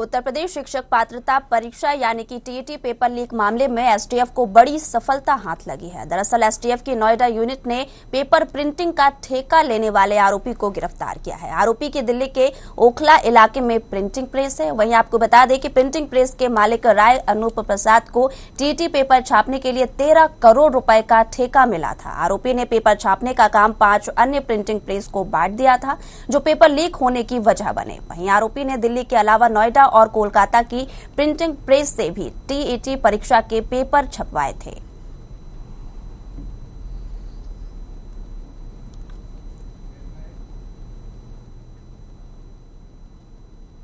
उत्तर प्रदेश शिक्षक पात्रता परीक्षा यानी कि टीएटी पेपर लीक मामले में एसटीएफ को बड़ी सफलता हाथ लगी है दरअसल एसटीएफ की नोएडा यूनिट ने पेपर प्रिंटिंग का ठेका लेने वाले आरोपी को गिरफ्तार किया है आरोपी की दिल्ली के ओखला इलाके में प्रिंटिंग प्रेस है वहीं आपको बता दें कि प्रिंटिंग प्रेस के मालिक राय अनूप प्रसाद को टीईटी पेपर छापने के लिए तेरह करोड़ रूपये का ठेका मिला था आरोपी ने पेपर छापने का काम पांच अन्य प्रिंटिंग प्रेस को बांट दिया था जो पेपर लीक होने की वजह बने वहीं आरोपी ने दिल्ली के अलावा नोएडा और कोलकाता की प्रिंटिंग प्रेस से भी टीईटी परीक्षा के पेपर छपवाए थे